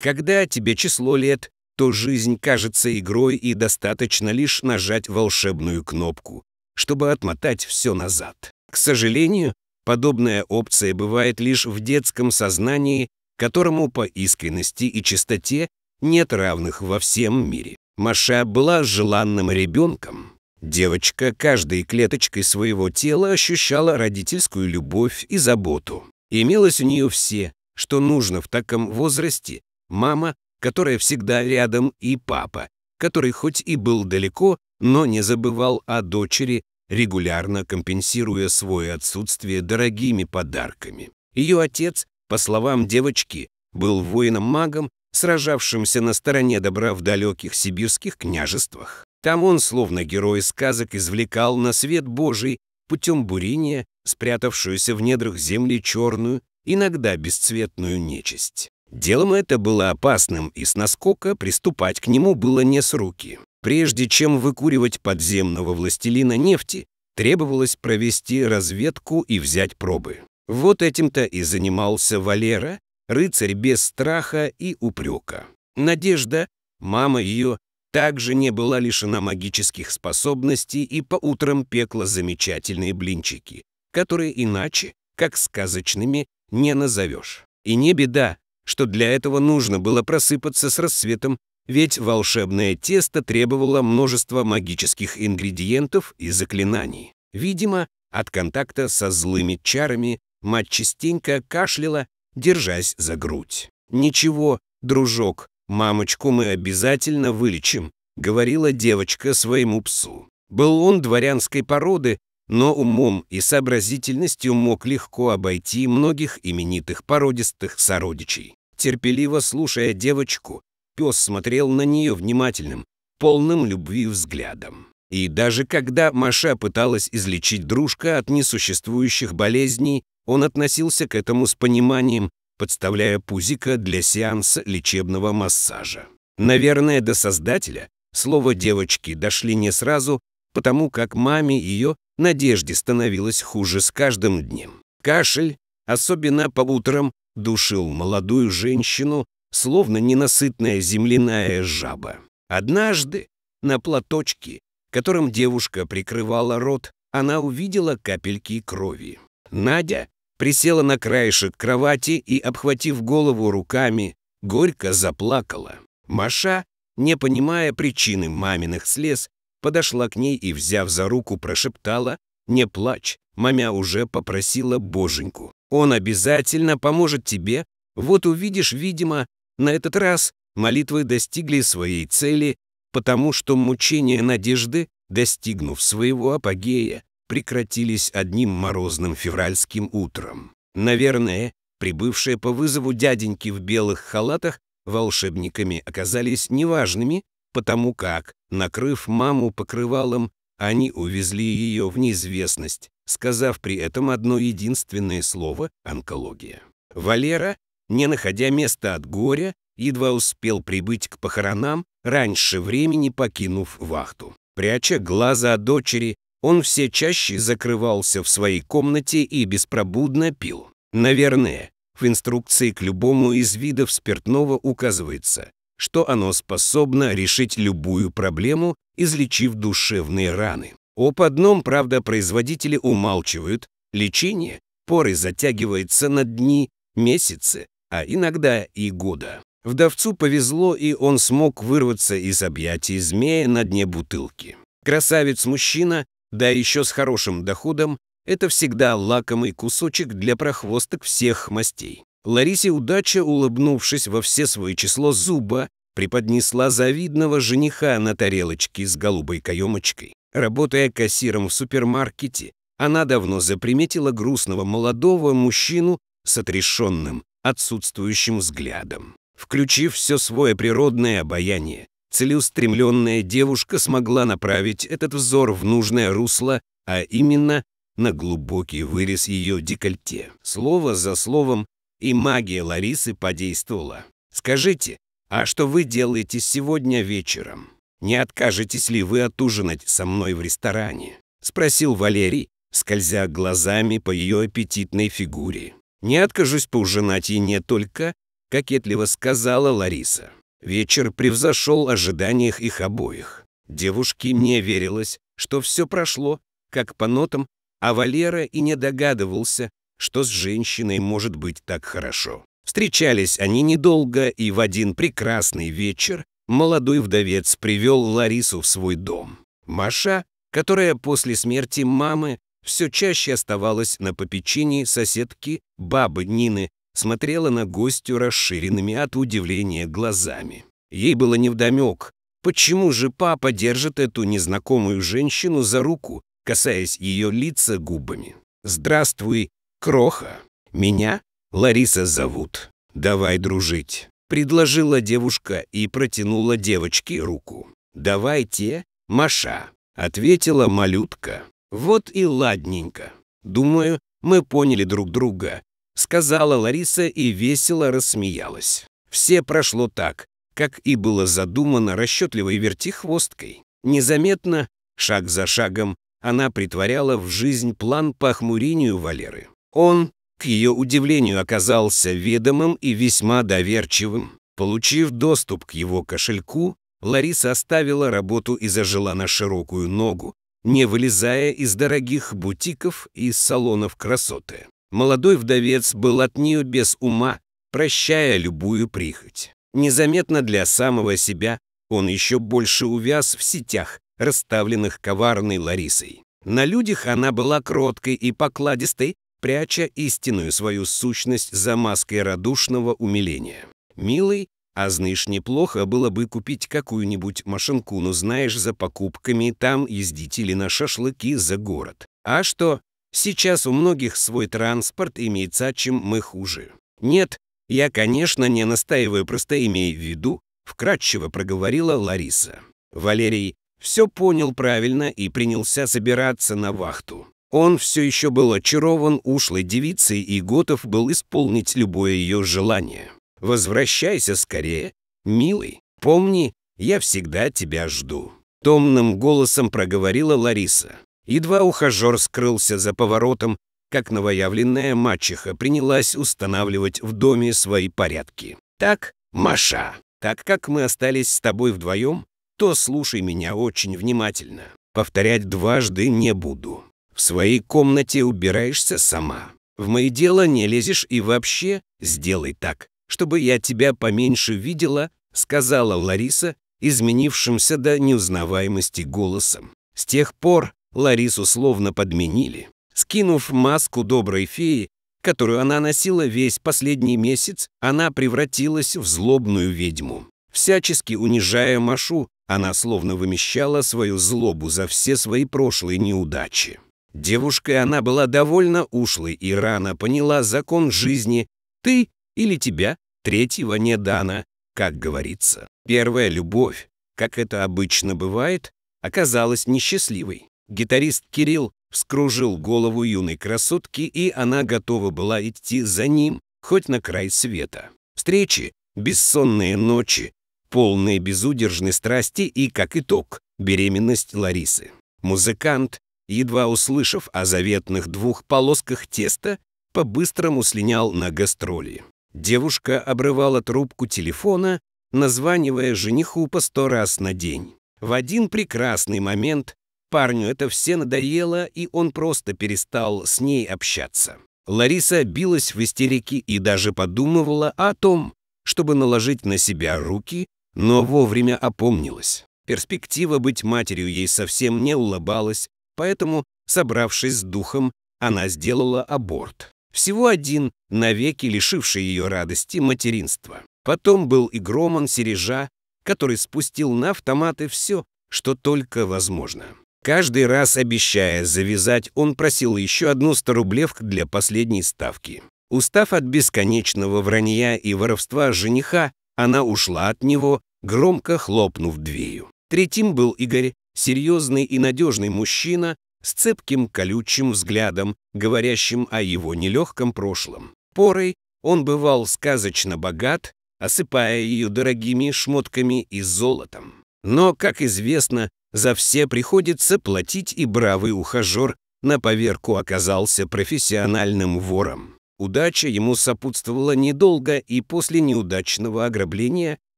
Когда тебе число лет, то жизнь кажется игрой и достаточно лишь нажать волшебную кнопку, чтобы отмотать все назад. К сожалению, подобная опция бывает лишь в детском сознании, которому по искренности и чистоте нет равных во всем мире. Маша была желанным ребенком. Девочка каждой клеточкой своего тела ощущала родительскую любовь и заботу. Имелось у нее все, что нужно в таком возрасте мама, которая всегда рядом, и папа, который хоть и был далеко, но не забывал о дочери, регулярно компенсируя свое отсутствие дорогими подарками. Ее отец, по словам девочки, был воином-магом, сражавшимся на стороне добра в далеких сибирских княжествах. Там он, словно герой сказок, извлекал на свет Божий путем бурения, спрятавшуюся в недрах земли черную, иногда бесцветную нечисть. Делом это было опасным, и с наскока приступать к нему было не с руки. Прежде чем выкуривать подземного властелина нефти, требовалось провести разведку и взять пробы. Вот этим-то и занимался Валера, рыцарь без страха и упрека. Надежда, мама ее, также не была лишена магических способностей и по утрам пекла замечательные блинчики, которые иначе, как сказочными, не назовешь. И не беда, что для этого нужно было просыпаться с рассветом, ведь волшебное тесто требовало множества магических ингредиентов и заклинаний. Видимо, от контакта со злыми чарами мать частенько кашляла, держась за грудь. «Ничего, дружок, мамочку мы обязательно вылечим», — говорила девочка своему псу. Был он дворянской породы, но умом и сообразительностью мог легко обойти многих именитых породистых сородичей. Терпеливо слушая девочку, пес смотрел на нее внимательным, полным любви взглядом. И даже когда Маша пыталась излечить дружка от несуществующих болезней, он относился к этому с пониманием, подставляя пузика для сеанса лечебного массажа. Наверное, до создателя слово девочки дошли не сразу, потому как маме ее надежде становилось хуже с каждым днем. Кашель, особенно по утрам, душил молодую женщину, словно ненасытная земляная жаба. Однажды на платочке, которым девушка прикрывала рот, она увидела капельки крови. Надя присела на краешек кровати и, обхватив голову руками, горько заплакала. Маша, не понимая причины маминых слез, подошла к ней и, взяв за руку, прошептала «Не плачь, мамя уже попросила боженьку. Он обязательно поможет тебе. Вот увидишь, видимо, на этот раз молитвы достигли своей цели, потому что мучения надежды, достигнув своего апогея, прекратились одним морозным февральским утром. Наверное, прибывшие по вызову дяденьки в белых халатах волшебниками оказались неважными, потому как, накрыв маму покрывалом, они увезли ее в неизвестность, сказав при этом одно единственное слово «онкология». Валера, не находя места от горя, едва успел прибыть к похоронам, раньше времени покинув вахту. Пряча глаза от дочери, он все чаще закрывался в своей комнате и беспробудно пил. Наверное, в инструкции к любому из видов спиртного указывается что оно способно решить любую проблему, излечив душевные раны. Об одном, правда, производители умалчивают. Лечение поры затягивается на дни, месяцы, а иногда и года. Вдовцу повезло, и он смог вырваться из объятий змея на дне бутылки. Красавец-мужчина, да еще с хорошим доходом, это всегда лакомый кусочек для прохвосток всех мастей. Ларисе удача, улыбнувшись во все свое число зуба, преподнесла завидного жениха на тарелочке с голубой каемочкой. Работая кассиром в супермаркете, она давно заприметила грустного молодого мужчину с отрешенным, отсутствующим взглядом. Включив все свое природное обаяние, целеустремленная девушка смогла направить этот взор в нужное русло, а именно на глубокий вырез ее декольте. Слово за словом и магия Ларисы подействовала. Скажите, а что вы делаете сегодня вечером? Не откажетесь ли вы отужинать со мной в ресторане? Спросил Валерий, скользя глазами по ее аппетитной фигуре. Не откажусь поужинать и не только, кокетливо сказала Лариса. Вечер превзошел ожиданиях их обоих. Девушке не верилось, что все прошло, как по нотам, а Валера и не догадывался, что с женщиной может быть так хорошо. Встречались они недолго, и в один прекрасный вечер молодой вдовец привел Ларису в свой дом. Маша, которая после смерти мамы все чаще оставалась на попечении соседки бабы Нины, смотрела на гостю расширенными от удивления глазами. Ей было невдомек, почему же папа держит эту незнакомую женщину за руку, касаясь ее лица губами. «Здравствуй, Кроха, меня Лариса зовут. Давай дружить. Предложила девушка и протянула девочке руку. Давайте, Маша, ответила малютка. Вот и ладненько. Думаю, мы поняли друг друга, сказала Лариса и весело рассмеялась. Все прошло так, как и было задумано расчетливой вертихвосткой. Незаметно, шаг за шагом, она притворяла в жизнь план по охмурению Валеры. Он, к ее удивлению, оказался ведомым и весьма доверчивым. Получив доступ к его кошельку, Лариса оставила работу и зажила на широкую ногу, не вылезая из дорогих бутиков и салонов красоты. Молодой вдовец был от нее без ума, прощая любую прихоть. Незаметно для самого себя он еще больше увяз в сетях, расставленных коварной Ларисой. На людях она была кроткой и покладистой, пряча истинную свою сущность за маской радушного умиления. «Милый, а знаешь, неплохо было бы купить какую-нибудь машинку, но ну, знаешь, за покупками там ездить или на шашлыки за город. А что? Сейчас у многих свой транспорт имеется, чем мы хуже». «Нет, я, конечно, не настаиваю, просто имей в виду», — вкратчиво проговорила Лариса. Валерий все понял правильно и принялся собираться на вахту. Он все еще был очарован ушлой девицей и готов был исполнить любое ее желание. «Возвращайся скорее, милый, помни, я всегда тебя жду», — томным голосом проговорила Лариса. Едва ухажер скрылся за поворотом, как новоявленная мачеха принялась устанавливать в доме свои порядки. «Так, Маша, так как мы остались с тобой вдвоем, то слушай меня очень внимательно. Повторять дважды не буду». В своей комнате убираешься сама. В мои дела не лезешь и вообще сделай так, чтобы я тебя поменьше видела, сказала Лариса, изменившимся до неузнаваемости голосом. С тех пор Ларису словно подменили. Скинув маску доброй феи, которую она носила весь последний месяц, она превратилась в злобную ведьму. Всячески унижая Машу, она словно вымещала свою злобу за все свои прошлые неудачи. Девушкой она была довольно ушлой и рано поняла закон жизни «ты или тебя, третьего не дано», как говорится. Первая любовь, как это обычно бывает, оказалась несчастливой. Гитарист Кирилл вскружил голову юной красотки, и она готова была идти за ним, хоть на край света. Встречи, бессонные ночи, полные безудержной страсти и, как итог, беременность Ларисы. Музыкант едва услышав о заветных двух полосках теста, по-быстрому слинял на гастроли. Девушка обрывала трубку телефона, названивая жениху по сто раз на день. В один прекрасный момент парню это все надоело, и он просто перестал с ней общаться. Лариса билась в истерике и даже подумывала о том, чтобы наложить на себя руки, но вовремя опомнилась. Перспектива быть матерью ей совсем не улыбалась, Поэтому, собравшись с духом, она сделала аборт. Всего один, навеки лишивший ее радости материнство. Потом был и Громан Сережа, который спустил на автоматы все, что только возможно. Каждый раз обещая завязать, он просил еще одну старублевку для последней ставки. Устав от бесконечного вранья и воровства жениха, она ушла от него, громко хлопнув дверью. Третьим был Игорь, серьезный и надежный мужчина с цепким колючим взглядом, говорящим о его нелегком прошлом. Порой он бывал сказочно богат, осыпая ее дорогими шмотками и золотом. Но, как известно, за все приходится платить, и бравый ухажер на поверку оказался профессиональным вором. Удача ему сопутствовала недолго, и после неудачного ограбления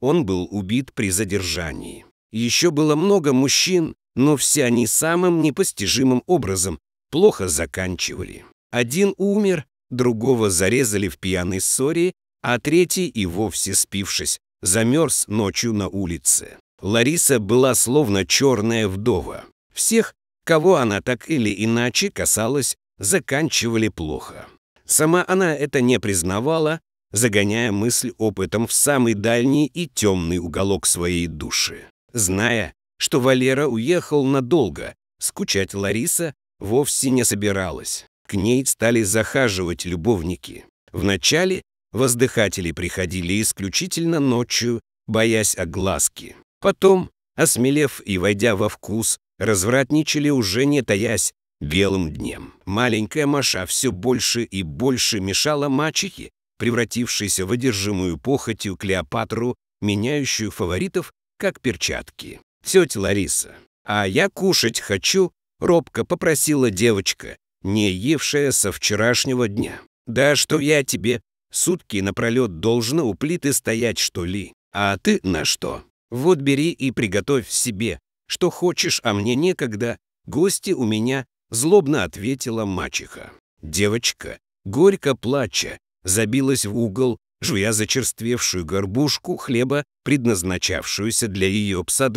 он был убит при задержании. Еще было много мужчин, но все они самым непостижимым образом плохо заканчивали. Один умер, другого зарезали в пьяной ссоре, а третий и вовсе спившись, замерз ночью на улице. Лариса была словно черная вдова. Всех, кого она так или иначе касалась, заканчивали плохо. Сама она это не признавала, загоняя мысль опытом в самый дальний и темный уголок своей души. Зная, что Валера уехал надолго, скучать Лариса вовсе не собиралась. К ней стали захаживать любовники. Вначале воздыхатели приходили исключительно ночью, боясь огласки. Потом, осмелев и войдя во вкус, развратничали уже не таясь белым днем. Маленькая Маша все больше и больше мешала мачехе, превратившейся в одержимую похотью Клеопатру, меняющую фаворитов как перчатки. «Тетя Лариса, а я кушать хочу», — робко попросила девочка, не евшая со вчерашнего дня. «Да что я тебе? Сутки напролет должна у плиты стоять, что ли? А ты на что? Вот бери и приготовь себе, что хочешь, а мне некогда. Гости у меня», — злобно ответила мачеха. Девочка, горько плача, забилась в угол жуя зачерствевшую горбушку хлеба, предназначавшуюся для ее пса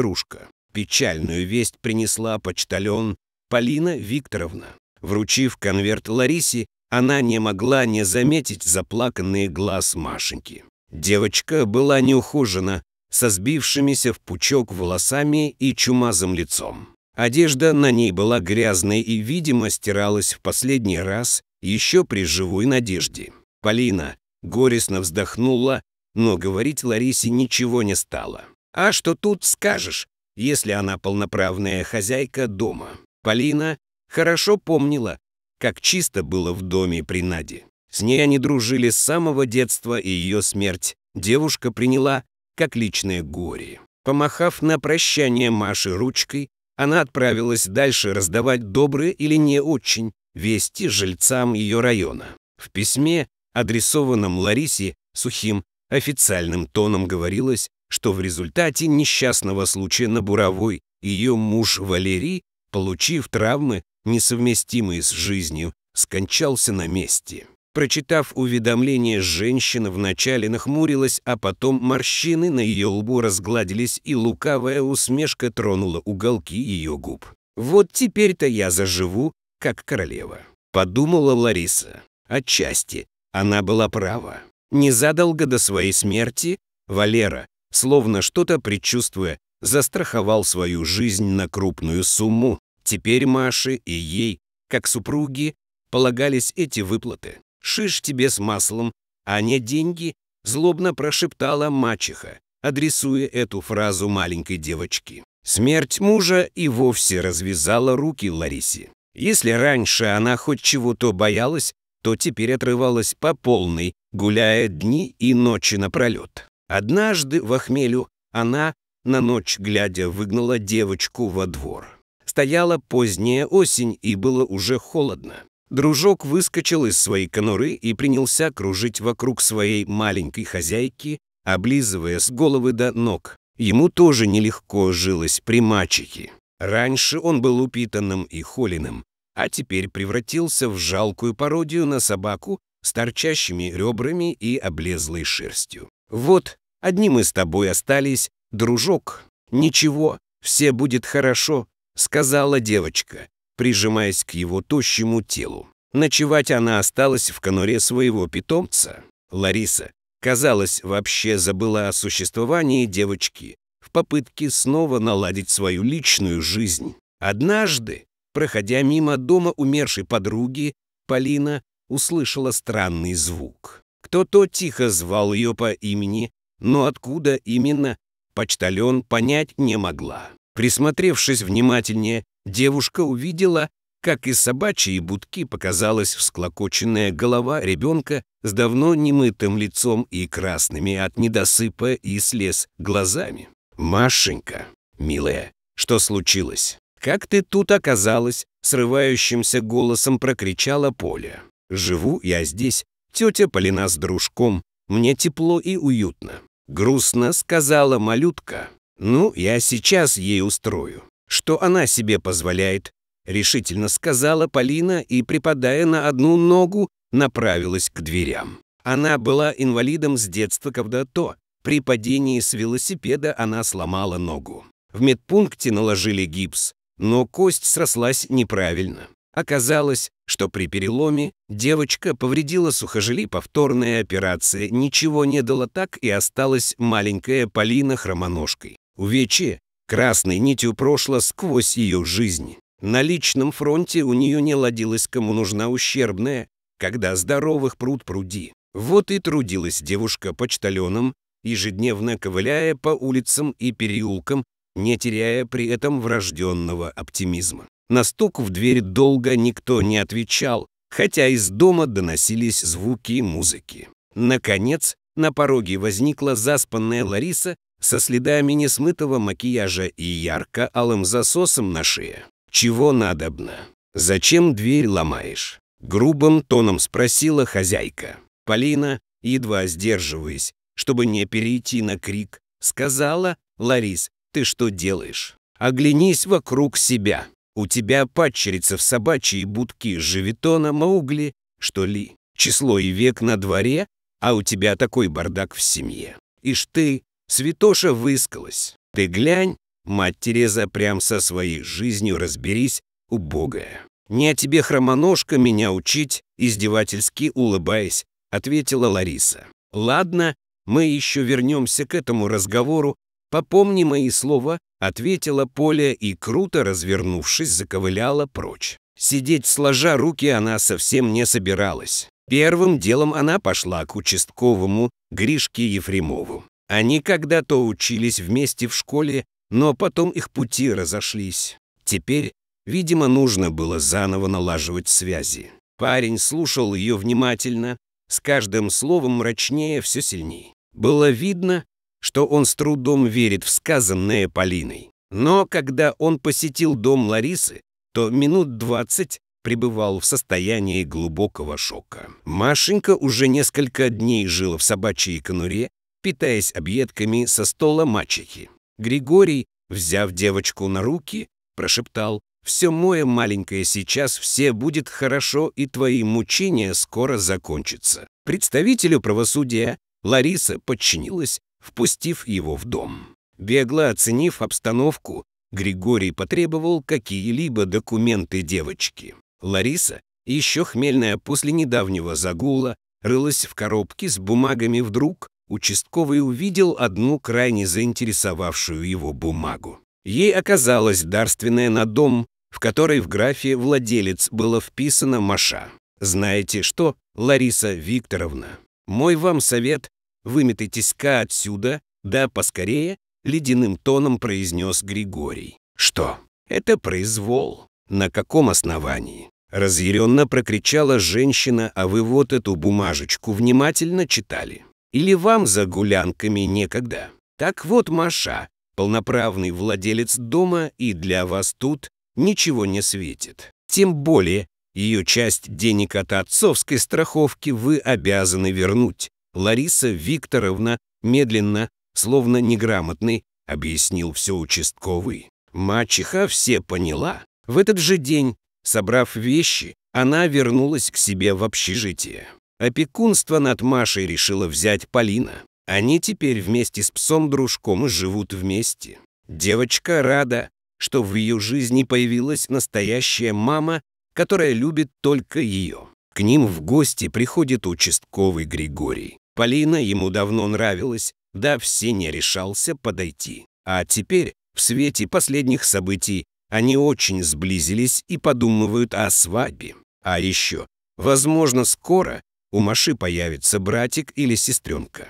Печальную весть принесла почтальон Полина Викторовна. Вручив конверт Ларисе, она не могла не заметить заплаканные глаз Машеньки. Девочка была неухожена, со сбившимися в пучок волосами и чумазым лицом. Одежда на ней была грязной и, видимо, стиралась в последний раз еще при живой надежде. Полина, Горестно вздохнула, но говорить Ларисе ничего не стало. А что тут скажешь, если она полноправная хозяйка дома? Полина хорошо помнила, как чисто было в доме при Наде. С ней они дружили с самого детства, и ее смерть девушка приняла как личное горе. Помахав на прощание Маше ручкой, она отправилась дальше раздавать добрые или не очень вести жильцам ее района. В письме адресованном Ларисе сухим официальным тоном говорилось, что в результате несчастного случая на Буровой ее муж Валерий, получив травмы, несовместимые с жизнью, скончался на месте. Прочитав уведомление, женщина вначале нахмурилась, а потом морщины на ее лбу разгладились, и лукавая усмешка тронула уголки ее губ. «Вот теперь-то я заживу, как королева», — подумала Лариса. Отчасти, она была права. Незадолго до своей смерти Валера, словно что-то предчувствуя, застраховал свою жизнь на крупную сумму. Теперь Маше и ей, как супруги, полагались эти выплаты. «Шиш тебе с маслом, а не деньги», злобно прошептала мачеха, адресуя эту фразу маленькой девочке. Смерть мужа и вовсе развязала руки Ларисе. Если раньше она хоть чего-то боялась, то теперь отрывалась по полной, гуляя дни и ночи напролет. Однажды в охмелю она, на ночь глядя, выгнала девочку во двор. Стояла поздняя осень, и было уже холодно. Дружок выскочил из своей конуры и принялся кружить вокруг своей маленькой хозяйки, облизывая с головы до ног. Ему тоже нелегко жилось при мачехе. Раньше он был упитанным и холеным, а теперь превратился в жалкую пародию на собаку с торчащими ребрами и облезлой шерстью. «Вот, одни мы с тобой остались, дружок. Ничего, все будет хорошо», — сказала девочка, прижимаясь к его тощему телу. Ночевать она осталась в конуре своего питомца. Лариса, казалось, вообще забыла о существовании девочки в попытке снова наладить свою личную жизнь. Однажды Проходя мимо дома умершей подруги, Полина услышала странный звук. Кто-то тихо звал ее по имени, но откуда именно, почтальон понять не могла. Присмотревшись внимательнее, девушка увидела, как из собачьей будки показалась всклокоченная голова ребенка с давно немытым лицом и красными от недосыпа и слез глазами. «Машенька, милая, что случилось? «Как ты тут оказалась?» — срывающимся голосом прокричала Поля. «Живу я здесь. Тетя Полина с дружком. Мне тепло и уютно». Грустно сказала малютка. «Ну, я сейчас ей устрою. Что она себе позволяет?» Решительно сказала Полина и, припадая на одну ногу, направилась к дверям. Она была инвалидом с детства когда-то. При падении с велосипеда она сломала ногу. В медпункте наложили гипс. Но кость срослась неправильно. Оказалось, что при переломе девочка повредила сухожилие. повторная операция, ничего не дала так и осталась маленькая Полина хромоножкой. Увечье красной нитью прошло сквозь ее жизнь. На личном фронте у нее не ладилось, кому нужна ущербная, когда здоровых пруд пруди. Вот и трудилась девушка почтальоном, ежедневно ковыляя по улицам и переулкам, не теряя при этом врожденного оптимизма. На стук в дверь долго никто не отвечал, хотя из дома доносились звуки музыки. Наконец, на пороге возникла заспанная Лариса со следами несмытого макияжа и ярко-алым засосом на шее. «Чего надобно? Зачем дверь ломаешь?» Грубым тоном спросила хозяйка. Полина, едва сдерживаясь, чтобы не перейти на крик, сказала «Ларис, ты что делаешь? Оглянись вокруг себя. У тебя падчерица в собачьей будке живетона Маугли, что ли? Число и век на дворе, а у тебя такой бардак в семье. Ишь ты, святоша выскалась. Ты глянь, мать Тереза, прям со своей жизнью разберись, убогая. «Не о тебе, хромоножка, меня учить», — издевательски улыбаясь, ответила Лариса. «Ладно, мы еще вернемся к этому разговору «Попомни мои слова», — ответила Поля и, круто развернувшись, заковыляла прочь. Сидеть сложа руки она совсем не собиралась. Первым делом она пошла к участковому Гришке Ефремову. Они когда-то учились вместе в школе, но потом их пути разошлись. Теперь, видимо, нужно было заново налаживать связи. Парень слушал ее внимательно, с каждым словом мрачнее все сильнее. Было видно, что он с трудом верит в сказанное Полиной. Но когда он посетил дом Ларисы, то минут двадцать пребывал в состоянии глубокого шока. Машенька уже несколько дней жила в собачьей конуре, питаясь объедками со стола мачехи. Григорий, взяв девочку на руки, прошептал «Все мое маленькое сейчас, все будет хорошо, и твои мучения скоро закончатся». Представителю правосудия Лариса подчинилась впустив его в дом. Бегло оценив обстановку, Григорий потребовал какие-либо документы девочки. Лариса, еще хмельная после недавнего загула, рылась в коробке с бумагами вдруг, участковый увидел одну крайне заинтересовавшую его бумагу. Ей оказалась дарственная на дом, в которой в графе «владелец» было вписано «Маша». Знаете что, Лариса Викторовна, мой вам совет выметайтесь-ка отсюда, да поскорее», — ледяным тоном произнес Григорий. «Что? Это произвол. На каком основании?» Разъяренно прокричала женщина, а вы вот эту бумажечку внимательно читали. Или вам за гулянками некогда? Так вот, Маша, полноправный владелец дома, и для вас тут ничего не светит. Тем более, ее часть денег от отцовской страховки вы обязаны вернуть. Лариса Викторовна медленно, словно неграмотный, объяснил все участковый. Мачеха все поняла. В этот же день, собрав вещи, она вернулась к себе в общежитие. Опекунство над Машей решила взять Полина. Они теперь вместе с псом-дружком живут вместе. Девочка рада, что в ее жизни появилась настоящая мама, которая любит только ее. К ним в гости приходит участковый Григорий. Полина ему давно нравилась, да все не решался подойти. А теперь, в свете последних событий, они очень сблизились и подумывают о свадьбе. А еще, возможно, скоро у Маши появится братик или сестренка.